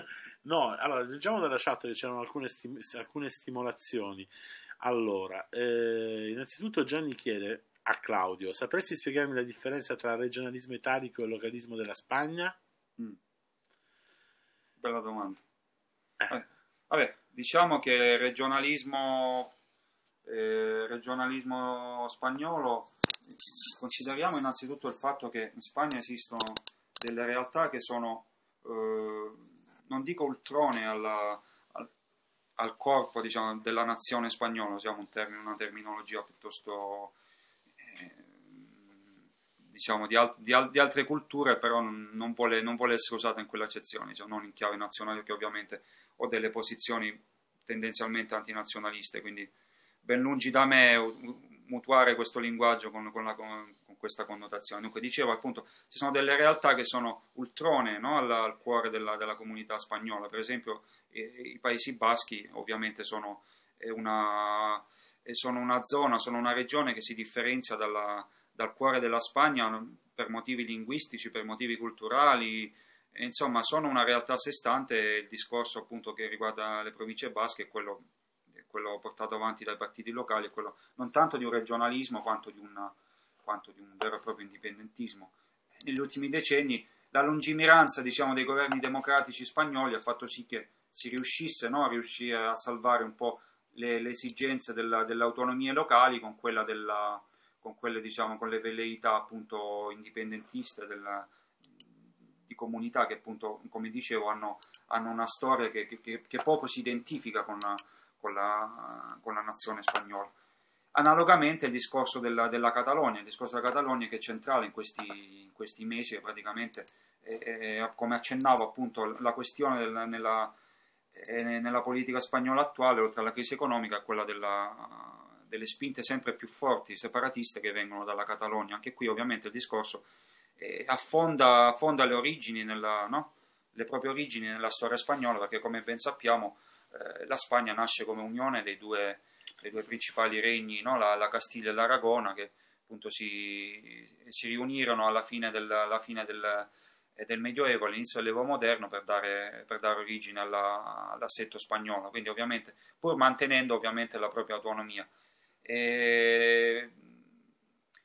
No, allora, leggiamo dalla chat che c'erano alcune, stim- alcune stimolazioni. Allora, eh, innanzitutto Gianni chiede a Claudio, sapresti spiegarmi la differenza tra regionalismo italico e localismo della Spagna? Mm. Bella domanda. Eh. Vabbè, vabbè, diciamo che regionalismo, eh, regionalismo spagnolo, consideriamo innanzitutto il fatto che in Spagna esistono delle realtà che sono, eh, non dico ultrone alla, al corpo diciamo, della nazione spagnola, usiamo un termine, una terminologia piuttosto diciamo, di, al- di, al- di, altre culture, però non, non, vuole, non vuole, essere usata in quell'accezione, cioè non in chiave nazionale, che ovviamente ho delle posizioni tendenzialmente antinazionaliste, quindi ben lungi da me mutuare questo linguaggio con, con, la, con, con questa connotazione. Dunque, dicevo appunto, ci sono delle realtà che sono ultrone no, al, al, cuore della, della, comunità spagnola, per esempio eh, i Paesi Baschi ovviamente sono una, sono una zona, sono una regione che si differenzia dalla, dal cuore della Spagna per motivi linguistici, per motivi culturali, insomma sono una realtà a sé stante il discorso appunto che riguarda le province basche è quello, è quello portato avanti dai partiti locali, è quello non tanto di un regionalismo quanto di, una, quanto di un vero e proprio indipendentismo. Negli ultimi decenni la lungimiranza diciamo, dei governi democratici spagnoli ha fatto sì che si riuscisse no, a riuscire a salvare un po' le, le esigenze della, delle autonomie locali con quella della, con quelle diciamo con le velleità appunto indipendentiste della, di comunità che appunto come dicevo hanno, hanno una storia che, che, che, poco si identifica con, con, la, con la nazione spagnola. Analogamente il discorso della, della, Catalogna, il discorso della Catalogna che è centrale in questi, in questi mesi, praticamente, è, è, come accennavo appunto, la questione del, nella, eh, nella, politica spagnola attuale, oltre alla crisi economica, è quella della, delle spinte sempre più forti separatiste che vengono dalla Catalogna. Anche qui ovviamente il discorso eh, affonda, affonda, le, origini nella, no? le proprie origini nella storia spagnola, perché come ben sappiamo eh, la Spagna nasce come unione dei due, dei due principali regni, no? la, la, Castiglia e l'Aragona, che appunto si, si riunirono alla fine del, alla fine del eh, del Medioevo all'inizio dell'Evo moderno per dare, per dare origine alla, all'assetto spagnolo, quindi ovviamente pur mantenendo ovviamente la propria autonomia e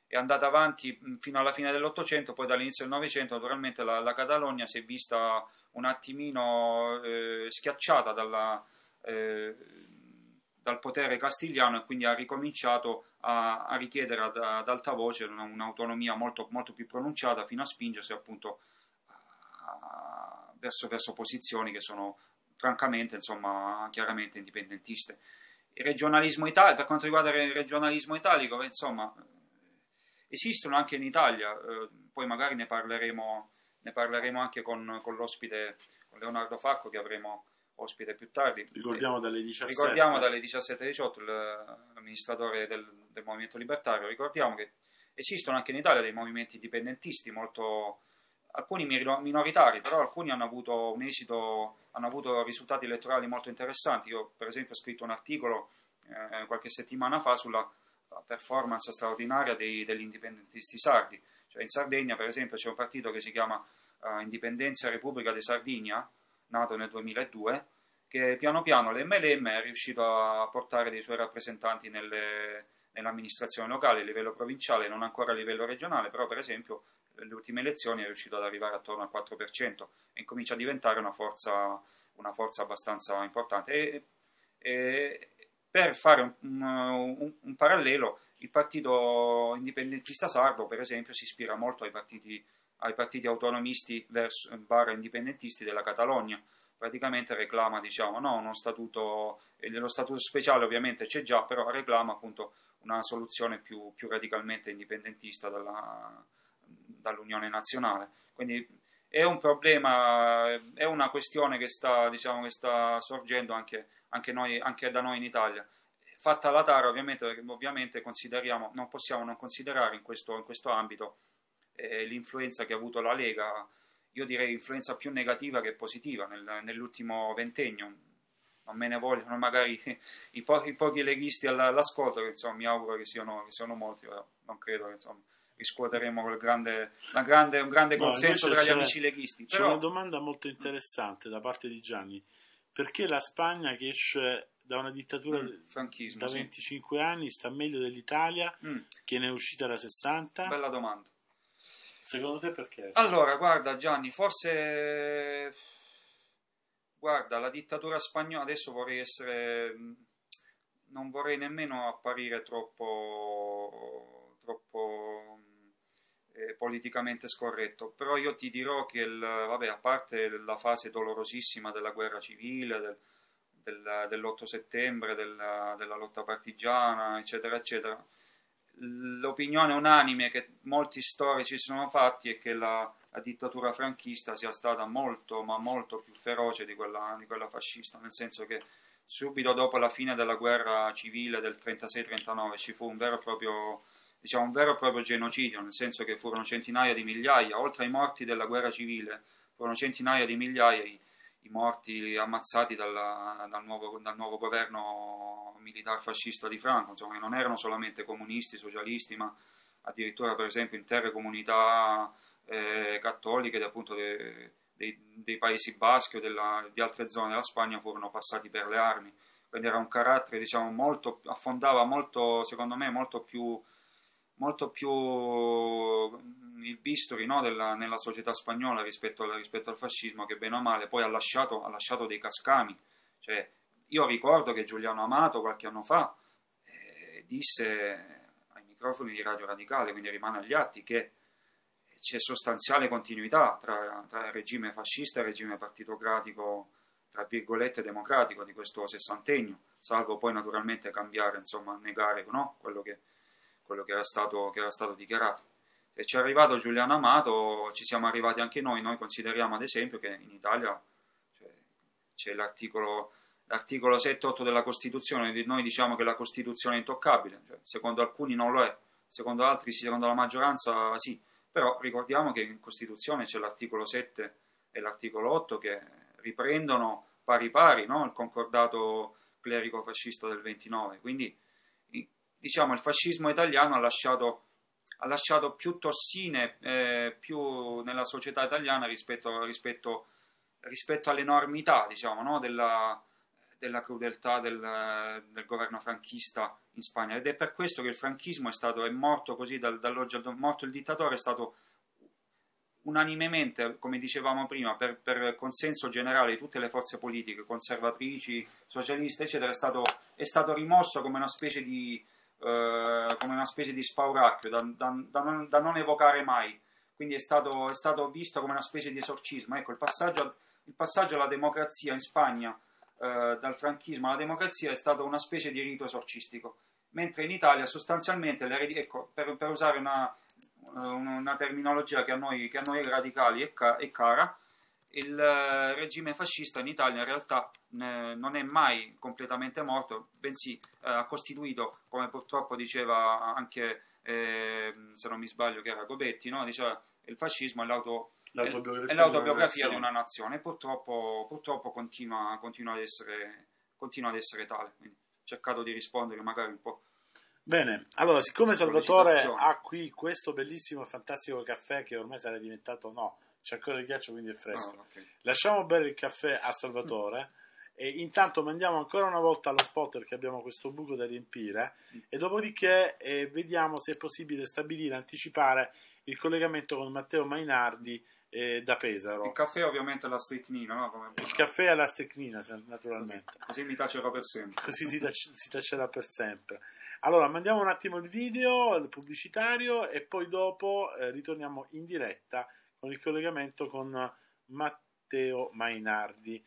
è andata avanti mm, fino alla fine dell'Ottocento, poi dall'inizio del Novecento naturalmente la, la, Catalogna si è vista un attimino eh, schiacciata dalla, eh, dal potere castigliano e quindi ha ricominciato a, a richiedere ad, ad, alta voce un'autonomia molto, molto, più pronunciata fino a spingersi appunto a, verso, verso posizioni che sono francamente, insomma, chiaramente indipendentiste regionalismo italico, per quanto riguarda il regionalismo italico, insomma, esistono anche in Italia, eh, poi magari ne parleremo, ne parleremo anche con, con l'ospite con Leonardo Facco che avremo ospite più tardi. Ricordiamo dalle 17. Ricordiamo dalle 17.18 l'amministratore del, del Movimento Libertario, ricordiamo che esistono anche in Italia dei movimenti indipendentisti molto alcuni minoritari, però alcuni hanno avuto un esito, hanno avuto risultati elettorali molto interessanti. Io per esempio ho scritto un articolo eh, qualche settimana fa sulla performance straordinaria dei, degli indipendentisti sardi. Cioè, in Sardegna per esempio c'è un partito che si chiama eh, Indipendenza Repubblica di Sardegna, nato nel 2002, che piano piano l'MLM è riuscito a portare dei suoi rappresentanti nelle, nell'amministrazione locale a livello provinciale, non ancora a livello regionale, però per esempio le ultime elezioni è riuscito ad arrivare attorno al 4% e comincia a diventare una forza, una forza abbastanza importante. E, e, per fare un, un, un, parallelo, il partito indipendentista sardo, per esempio, si ispira molto ai partiti, ai partiti autonomisti verso, barra indipendentisti della Catalogna. Praticamente reclama diciamo, no, uno statuto, lo statuto speciale ovviamente c'è già, però reclama appunto una soluzione più, più radicalmente indipendentista dalla, dall'Unione Nazionale. Quindi è un problema, è una questione che sta, diciamo, che sta sorgendo anche, anche, noi, anche, da noi in Italia. Fatta la TAR, ovviamente, ovviamente non possiamo non considerare in questo, in questo ambito eh, l'influenza che ha avuto la Lega, io direi influenza più negativa che positiva nel, nell'ultimo ventennio. Non me ne vogliono magari i, po- i pochi leghisti all'ascolto, che insomma, mi auguro che siano, che siano molti, però non credo insomma, riscuoteremo col grande, grande, un grande consenso no, tra gli amici leghisti. C'è una domanda molto interessante da parte di Gianni. Perché la Spagna che esce da una dittatura mm, da 25 sì. anni sta meglio dell'Italia mm. che ne è uscita da 60? Bella domanda. Secondo te perché? Allora, guarda Gianni, forse guarda, la dittatura spagnola adesso vorrei essere non vorrei nemmeno apparire troppo troppo eh, politicamente scorretto, però io ti dirò che, il, vabbè, a parte la fase dolorosissima della guerra civile, del, del, dell'8 settembre, della, della lotta partigiana, eccetera, eccetera, l'opinione unanime che molti storici si sono fatti è che la, la, dittatura franchista sia stata molto, ma molto più feroce di quella, di quella, fascista, nel senso che subito dopo la fine della guerra civile del 36-39 ci fu un vero e proprio diciamo, un vero e proprio genocidio, nel senso che furono centinaia di migliaia, oltre ai morti della guerra civile, furono centinaia di migliaia i, i morti ammazzati dalla, dal, nuovo, dal, nuovo, governo militare fascista di Franco, insomma, che non erano solamente comunisti, socialisti, ma addirittura per esempio intere comunità eh, cattoliche appunto de, de, dei Paesi Baschi o della, di altre zone della Spagna furono passati per le armi. Quindi era un carattere, diciamo, molto, affondava molto, secondo me, molto più molto più mm, il bisturi no, della, nella società spagnola rispetto al, rispetto al, fascismo che bene o male poi ha lasciato, ha lasciato dei cascami. Cioè, io ricordo che Giuliano Amato qualche anno fa eh, disse ai microfoni di Radio Radicale, quindi rimane agli atti, che c'è sostanziale continuità tra, tra il regime fascista e il regime partitocratico, tra virgolette, democratico di questo sessantennio, salvo poi naturalmente cambiare, insomma, negare no, quello che quello che era stato, che era stato dichiarato. E ci è arrivato Giuliano Amato, ci siamo arrivati anche noi, noi consideriamo ad esempio che in Italia cioè, c'è l'articolo, l'articolo 7-8 della Costituzione, noi diciamo che la Costituzione è intoccabile, cioè, secondo alcuni non lo è, secondo altri, secondo la maggioranza sì, però ricordiamo che in Costituzione c'è l'articolo 7 e l'articolo 8 che riprendono pari pari no? il concordato clerico fascista del 29, quindi diciamo, il fascismo italiano ha lasciato, ha lasciato più tossine eh, più nella società italiana rispetto, rispetto, rispetto all'enormità diciamo, no? della, della, crudeltà del, del, governo franchista in Spagna ed è per questo che il franchismo è, stato, è morto così dal, dall'oggi al domani, morto il dittatore è stato unanimemente, come dicevamo prima, per, per, consenso generale di tutte le forze politiche, conservatrici, socialiste, eccetera, è stato, è stato rimosso come una specie di, eh, come una specie di spauracchio da, da, da, non, da non, evocare mai. Quindi è stato, è stato, visto come una specie di esorcismo. Ecco, il passaggio, il passaggio alla democrazia in Spagna eh, dal franchismo alla democrazia è stato una specie di rito esorcistico, mentre in Italia sostanzialmente, ecco, per, per, usare una, eh, una terminologia che a, noi, che a noi, radicali è cara, il eh, regime fascista in Italia in realtà non è mai completamente morto, bensì eh, ha costituito, come purtroppo diceva anche, eh, se non mi sbaglio, che era Gobetti, no? diceva il fascismo è, l'auto, l'autobiografia, è l'autobiografia di una nazione, purtroppo, purtroppo continua, continua, ad essere, continua, ad essere, tale. Quindi ho cercato di rispondere magari un po'. Bene, allora siccome Salvatore ha qui questo bellissimo e fantastico caffè che ormai sarà diventato no, c'è ancora il ghiaccio, quindi è fresco. Oh, okay. Lasciamo bere il caffè a Salvatore. E intanto mandiamo ancora una volta allo spotter che abbiamo questo buco da riempire e dopodiché eh, vediamo se è possibile stabilire, anticipare il collegamento con Matteo Mainardi eh, da Pesaro. Il caffè ovviamente è la stecnina, no? Come... Il caffè è la stecnina naturalmente. Così mi tacerà per sempre. Così si, tac- si tacerà per sempre. Allora mandiamo un attimo il video il pubblicitario e poi dopo eh, ritorniamo in diretta il collegamento con Matteo Mainardi